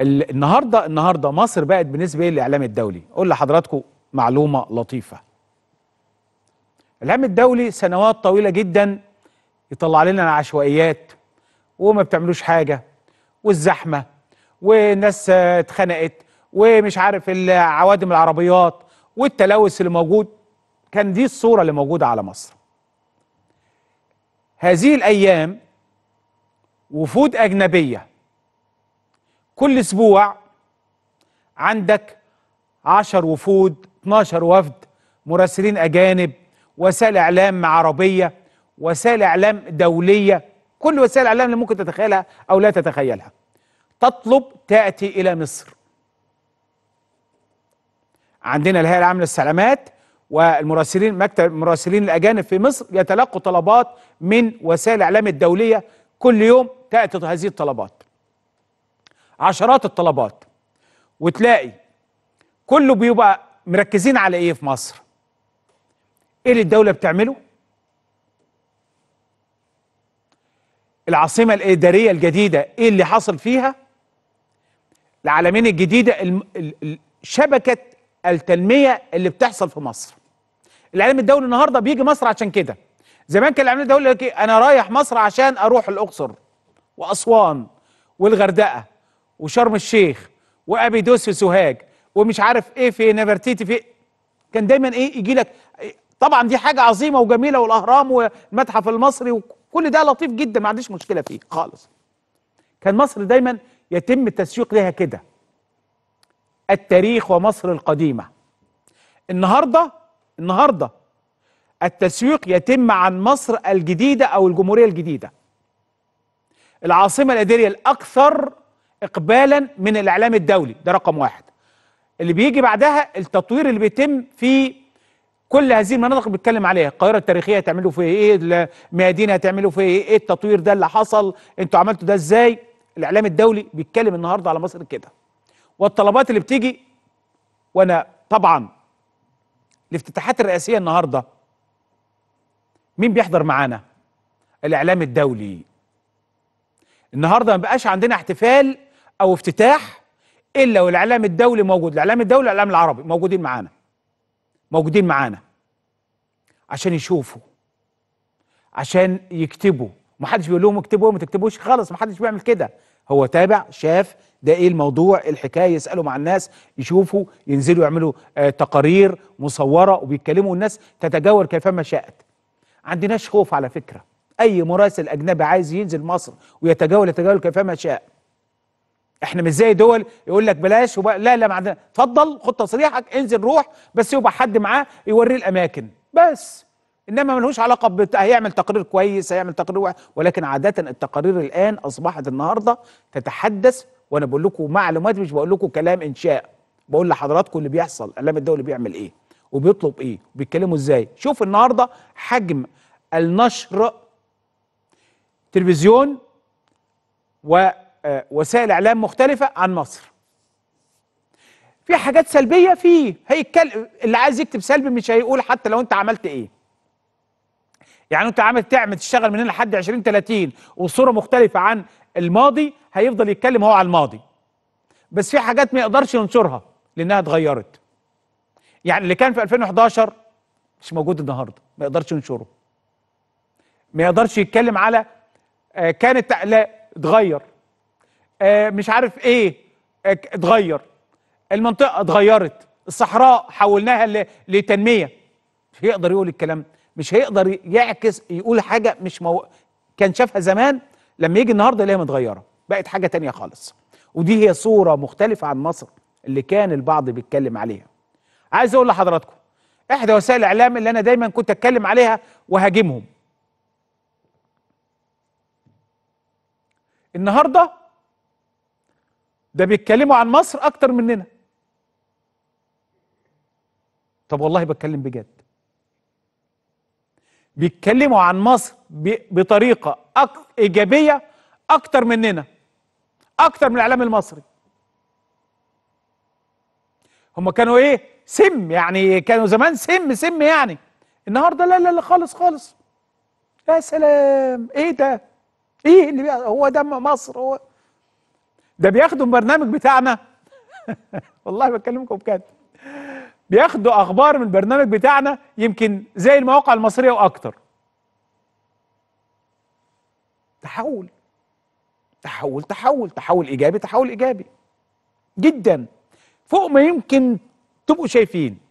النهارده النهارده مصر بقت بالنسبه ايه للاعلام الدولي؟ اقول لحضراتكم معلومه لطيفه. الاعلام الدولي سنوات طويله جدا يطلع لنا عشوائيات وما بتعملوش حاجه والزحمه والناس اتخنقت ومش عارف عوادم العربيات والتلوث اللي موجود كان دي الصوره اللي موجوده على مصر. هذه الايام وفود اجنبيه كل اسبوع عندك 10 وفود 12 وفد مراسلين اجانب وسائل اعلام عربيه وسائل اعلام دوليه كل وسائل الاعلام اللي ممكن تتخيلها او لا تتخيلها تطلب تاتي الى مصر عندنا الهيئه العامه للسلامات والمراسلين مكتب المراسلين الاجانب في مصر يتلقوا طلبات من وسائل الاعلام الدوليه كل يوم تاتي هذه الطلبات عشرات الطلبات وتلاقي كله بيبقى مركزين على ايه في مصر ايه اللي الدوله بتعمله العاصمه الاداريه الجديده ايه اللي حصل فيها العالمين الجديده شبكه التنميه اللي بتحصل في مصر العالم الدولي النهارده بيجي مصر عشان كده زمان كان العالم الدولي يقول إيه؟ انا رايح مصر عشان اروح الاقصر واسوان والغردقه وشرم الشيخ وابيدوس في سوهاج ومش عارف ايه في نفرتيتي في كان دايما ايه يجي لك طبعا دي حاجه عظيمه وجميله والاهرام والمتحف المصري وكل ده لطيف جدا ما عنديش مشكله فيه خالص كان مصر دايما يتم التسويق لها كده التاريخ ومصر القديمه النهارده النهارده التسويق يتم عن مصر الجديده او الجمهوريه الجديده العاصمه الاداريه الاكثر اقبالا من الاعلام الدولي ده رقم واحد اللي بيجي بعدها التطوير اللي بيتم في كل هذه المناطق بيتكلم عليها القاهره التاريخيه هتعملوا فيها ايه الميادين هتعملوا فيها ايه ايه التطوير ده اللي حصل انتوا عملتوا ده ازاي الاعلام الدولي بيتكلم النهارده على مصر كده والطلبات اللي بتيجي وانا طبعا الافتتاحات الرئاسيه النهارده مين بيحضر معانا الاعلام الدولي النهارده ما بقاش عندنا احتفال او افتتاح الا والاعلام الدولي موجود الاعلام الدولي والاعلام العربي موجودين معانا موجودين معانا عشان يشوفوا عشان يكتبوا ما حدش بيقول لهم اكتبوا ما تكتبوش خالص ما حدش بيعمل كده هو تابع شاف ده ايه الموضوع إيه الحكايه يسالوا مع الناس يشوفوا ينزلوا يعملوا آه تقارير مصوره وبيتكلموا الناس تتجاور كيفما شاءت عندناش خوف على فكره اي مراسل اجنبي عايز ينزل مصر ويتجاول يتجاول كيفما شاء احنا مش زي دول يقول لك بلاش وبقى لا لا ما عندنا اتفضل خد تصريحك انزل روح بس يبقى حد معاه يوريه الاماكن بس انما ملهوش علاقه بت... هيعمل تقرير كويس هيعمل تقرير وحش ولكن عاده التقارير الان اصبحت النهارده تتحدث وانا بقول لكم معلومات مش بقول لكم كلام انشاء بقول لحضراتكم اللي بيحصل الاعلام الدولي بيعمل ايه وبيطلب ايه وبيتكلموا ازاي شوف النهارده حجم النشر تلفزيون و وسائل اعلام مختلفه عن مصر في حاجات سلبيه فيه هيتكلم اللي عايز يكتب سلبي مش هيقول حتى لو انت عملت ايه يعني انت عامل تعمل تشتغل من هنا لحد 20 30 وصوره مختلفه عن الماضي هيفضل يتكلم هو على الماضي بس في حاجات ما يقدرش ينشرها لانها اتغيرت يعني اللي كان في 2011 مش موجود النهارده ما يقدرش ينشره ما يقدرش يتكلم على آه، كانت لا اتغير آه، مش عارف ايه آه، اتغير المنطقه اتغيرت الصحراء حولناها لتنميه مش هيقدر يقول الكلام مش هيقدر يعكس يقول حاجه مش مو... كان شافها زمان لما يجي النهارده يلاقيها متغيره بقت حاجه تانية خالص ودي هي صوره مختلفه عن مصر اللي كان البعض بيتكلم عليها عايز اقول لحضراتكم احدى وسائل الاعلام اللي انا دايما كنت اتكلم عليها وهاجمهم النهارده ده بيتكلموا عن مصر اكتر مننا طب والله بتكلم بجد بيتكلموا عن مصر بطريقه ايجابيه اكتر مننا اكتر من الاعلام المصري هم كانوا ايه سم يعني كانوا زمان سم سم يعني النهارده لا لا لا خالص خالص يا سلام ايه ده ايه اللي بقى هو ده مصر هو ده بياخدوا البرنامج بتاعنا والله بكلمكم بجد بياخدوا اخبار من البرنامج بتاعنا يمكن زي المواقع المصريه واكتر تحول تحول تحول تحول ايجابي تحول ايجابي جدا فوق ما يمكن تبقوا شايفين